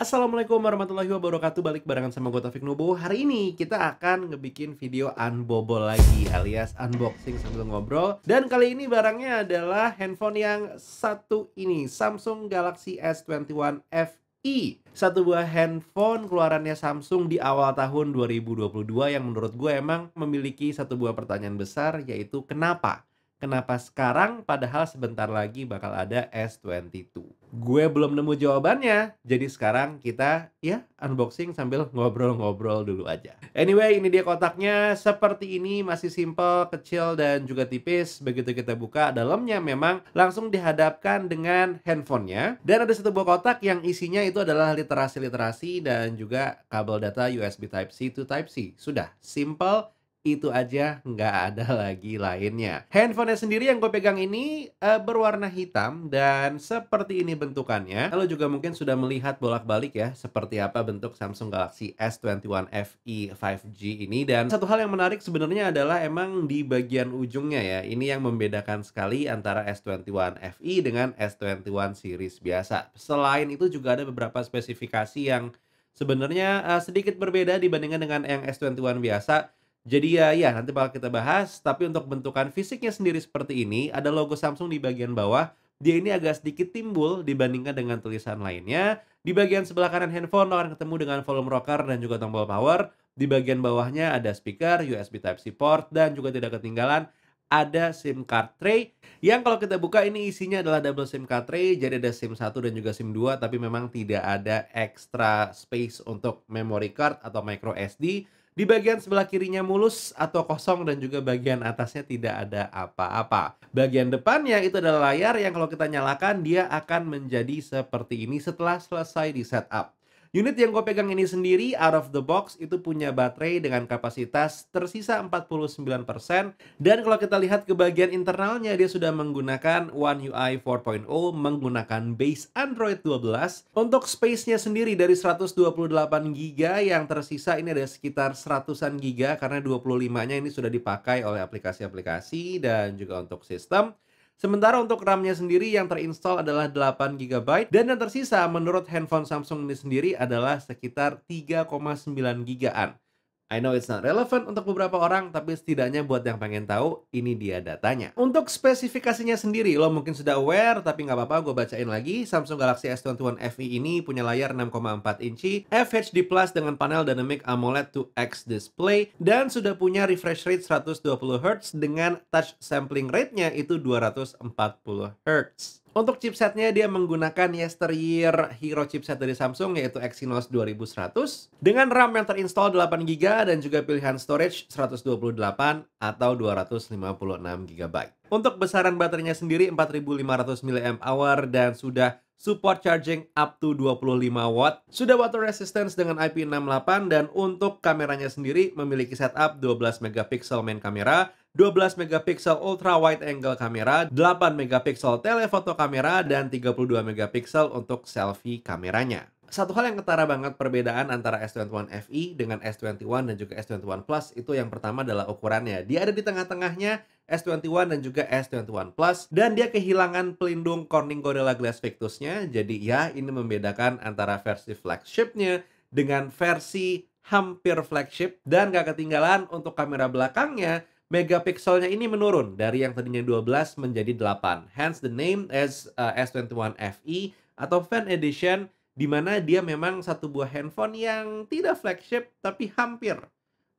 Assalamualaikum warahmatullahi wabarakatuh Balik barengan sama gue Taufik Nubu Hari ini kita akan ngebikin video unbobo lagi Alias unboxing sambil ngobrol Dan kali ini barangnya adalah handphone yang satu ini Samsung Galaxy S21 FE satu buah handphone keluarannya Samsung di awal tahun 2022 yang menurut gue emang memiliki satu buah pertanyaan besar yaitu kenapa? kenapa sekarang padahal sebentar lagi bakal ada S22. Gue belum nemu jawabannya, jadi sekarang kita ya unboxing sambil ngobrol-ngobrol dulu aja. Anyway, ini dia kotaknya. Seperti ini, masih simple, kecil, dan juga tipis. Begitu kita buka, dalamnya memang langsung dihadapkan dengan handphonenya. Dan ada satu buah kotak yang isinya itu adalah literasi-literasi dan juga kabel data USB Type-C to Type-C. Sudah, simple, itu aja nggak ada lagi lainnya. Handphonenya sendiri yang gue pegang ini uh, berwarna hitam dan seperti ini bentukannya. Lalu juga mungkin sudah melihat bolak-balik ya seperti apa bentuk Samsung Galaxy S21 FE 5G ini. Dan satu hal yang menarik sebenarnya adalah emang di bagian ujungnya ya. Ini yang membedakan sekali antara S21 FE dengan S21 series biasa. Selain itu juga ada beberapa spesifikasi yang sebenarnya eh, sedikit berbeda dibandingkan dengan yang S21 biasa jadi ya, ya nanti bakal kita bahas. Tapi untuk bentukan fisiknya sendiri seperti ini, ada logo Samsung di bagian bawah. Dia ini agak sedikit timbul dibandingkan dengan tulisan lainnya. Di bagian sebelah kanan handphone akan ketemu dengan volume rocker dan juga tombol power. Di bagian bawahnya ada speaker, USB Type-C port, dan juga tidak ketinggalan ada SIM card tray yang kalau kita buka ini isinya adalah double SIM card tray jadi ada SIM 1 dan juga SIM 2 tapi memang tidak ada extra space untuk memory card atau micro SD di bagian sebelah kirinya mulus atau kosong dan juga bagian atasnya tidak ada apa-apa. Bagian depannya itu adalah layar yang kalau kita nyalakan dia akan menjadi seperti ini setelah selesai di setup. Unit yang gue pegang ini sendiri out of the box itu punya baterai dengan kapasitas tersisa 49% dan kalau kita lihat ke bagian internalnya dia sudah menggunakan One UI 4.0 menggunakan base Android 12. Untuk space-nya sendiri dari 128 GB yang tersisa ini ada sekitar 100-an GB karena 25-nya ini sudah dipakai oleh aplikasi-aplikasi dan juga untuk sistem. Sementara untuk RAM-nya sendiri yang terinstall adalah 8 GB dan yang tersisa menurut handphone Samsung ini sendiri adalah sekitar 3,9 GB-an. I know it's not relevant untuk beberapa orang, tapi setidaknya buat yang pengen tahu, ini dia datanya. Untuk spesifikasinya sendiri, lo mungkin sudah aware, tapi nggak apa-apa, gue bacain lagi. Samsung Galaxy S21 FE ini punya layar 6,4 inci, FHD Plus dengan panel Dynamic AMOLED 2X display, dan sudah punya refresh rate 120Hz dengan touch sampling rate-nya itu 240Hz. Untuk chipsetnya dia menggunakan yesteryear hero chipset dari Samsung yaitu Exynos 2100 dengan RAM yang terinstall 8GB dan juga pilihan storage 128 atau 256GB. Untuk besaran baterainya sendiri 4500 mAh dan sudah support charging up to 25 watt. Sudah water resistance dengan IP68 dan untuk kameranya sendiri memiliki setup 12 megapiksel main kamera 12 megapiksel ultra wide angle kamera, 8 megapiksel telefoto kamera dan 32 megapiksel untuk selfie kameranya. Satu hal yang ketara banget perbedaan antara S21 FE dengan S21 dan juga S21 Plus itu yang pertama adalah ukurannya. Dia ada di tengah-tengahnya S21 dan juga S21 Plus dan dia kehilangan pelindung Corning Gorilla Glass Victus-nya. Jadi ya ini membedakan antara versi flagship-nya dengan versi hampir flagship dan gak ketinggalan untuk kamera belakangnya megapikselnya ini menurun dari yang tadinya 12 menjadi 8. Hence the name as uh, S21 FE atau Fan Edition di mana dia memang satu buah handphone yang tidak flagship tapi hampir.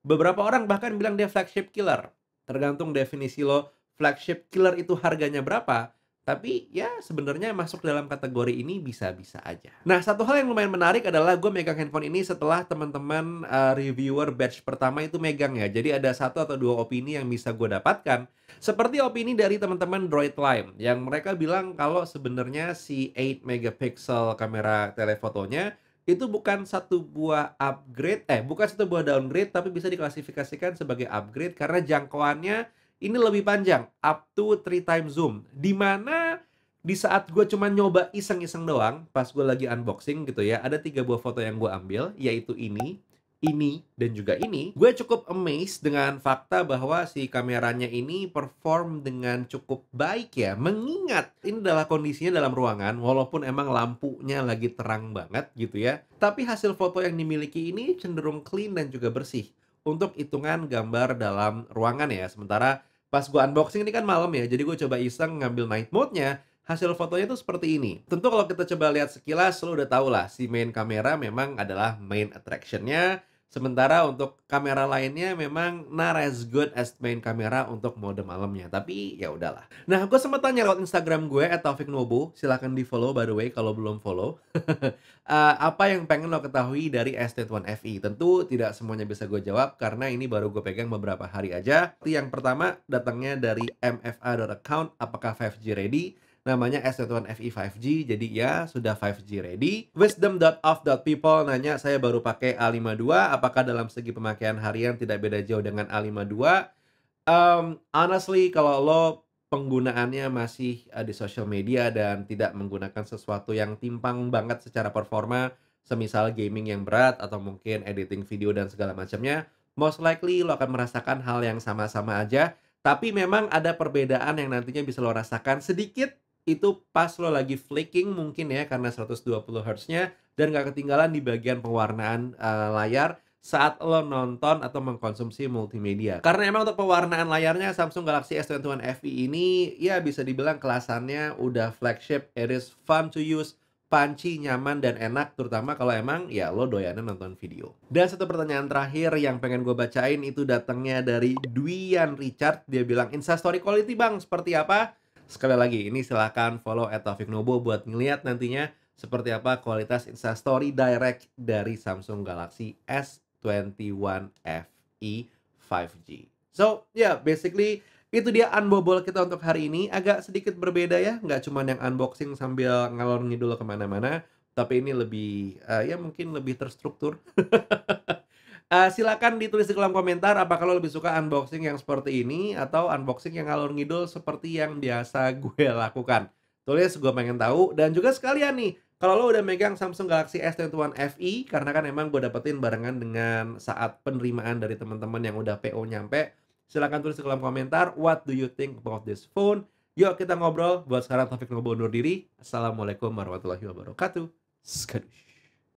Beberapa orang bahkan bilang dia flagship killer. Tergantung definisi lo, flagship killer itu harganya berapa. Tapi ya sebenarnya masuk dalam kategori ini bisa-bisa aja. Nah satu hal yang lumayan menarik adalah gue megang handphone ini setelah teman-teman uh, reviewer batch pertama itu megang ya. Jadi ada satu atau dua opini yang bisa gue dapatkan. Seperti opini dari teman-teman Droid Lime yang mereka bilang kalau sebenarnya si 8 megapixel kamera telefotonya itu bukan satu buah upgrade, eh bukan satu buah downgrade tapi bisa diklasifikasikan sebagai upgrade karena jangkauannya ini lebih panjang up to three time zoom dimana di saat gue cuma nyoba iseng-iseng doang pas gue lagi unboxing gitu ya ada tiga buah foto yang gue ambil yaitu ini ini dan juga ini gue cukup amazed dengan fakta bahwa si kameranya ini perform dengan cukup baik ya mengingat ini adalah kondisinya dalam ruangan walaupun emang lampunya lagi terang banget gitu ya tapi hasil foto yang dimiliki ini cenderung clean dan juga bersih untuk hitungan gambar dalam ruangan ya sementara Pas gue unboxing ini kan malam ya, jadi gue coba iseng ngambil night mode-nya. Hasil fotonya tuh seperti ini. Tentu kalau kita coba lihat sekilas, lo udah tau lah si main kamera memang adalah main attraction-nya. Sementara untuk kamera lainnya memang not as good as main kamera untuk mode malamnya. Tapi ya udahlah. Nah, gue sempat tanya lewat Instagram gue Nobu. Silahkan di follow by the way kalau belum follow. uh, apa yang pengen lo ketahui dari s One FE? Tentu tidak semuanya bisa gue jawab karena ini baru gue pegang beberapa hari aja. Yang pertama datangnya dari mfa.account apakah 5G ready? namanya S21 FE 5G jadi ya sudah 5G ready wisdom.of.people nanya saya baru pakai A52 apakah dalam segi pemakaian harian tidak beda jauh dengan A52 um, honestly kalau lo penggunaannya masih eh, di social media dan tidak menggunakan sesuatu yang timpang banget secara performa semisal gaming yang berat atau mungkin editing video dan segala macamnya most likely lo akan merasakan hal yang sama-sama aja tapi memang ada perbedaan yang nantinya bisa lo rasakan sedikit itu pas lo lagi flicking mungkin ya karena 120 Hz-nya dan gak ketinggalan di bagian pewarnaan uh, layar saat lo nonton atau mengkonsumsi multimedia. Karena emang untuk pewarnaan layarnya Samsung Galaxy S21 FE ini ya bisa dibilang kelasannya udah flagship, it is fun to use, panci, nyaman, dan enak terutama kalau emang ya lo doyanan nonton video. Dan satu pertanyaan terakhir yang pengen gue bacain itu datangnya dari Dwian Richard. Dia bilang, Instastory quality bang, seperti apa? Sekali lagi, ini silahkan follow at Taufik Nobo buat ngeliat nantinya seperti apa kualitas Instastory Direct dari Samsung Galaxy S21 FE 5G. So, ya yeah, basically itu dia unbobol kita untuk hari ini. Agak sedikit berbeda ya, nggak cuma yang unboxing sambil ngalor ngidul kemana-mana. Tapi ini lebih, uh, ya mungkin lebih terstruktur. Uh, silakan ditulis di kolom komentar apakah lo lebih suka unboxing yang seperti ini atau unboxing yang ngalur ngidul seperti yang biasa gue lakukan. Tulis gue pengen tahu dan juga sekalian nih kalau lo udah megang Samsung Galaxy S21 FE karena kan emang gue dapetin barengan dengan saat penerimaan dari teman-teman yang udah PO nyampe. silakan tulis di kolom komentar what do you think about this phone. Yuk kita ngobrol. Buat sekarang Taufik Nobo undur diri. Assalamualaikum warahmatullahi wabarakatuh. Skadush.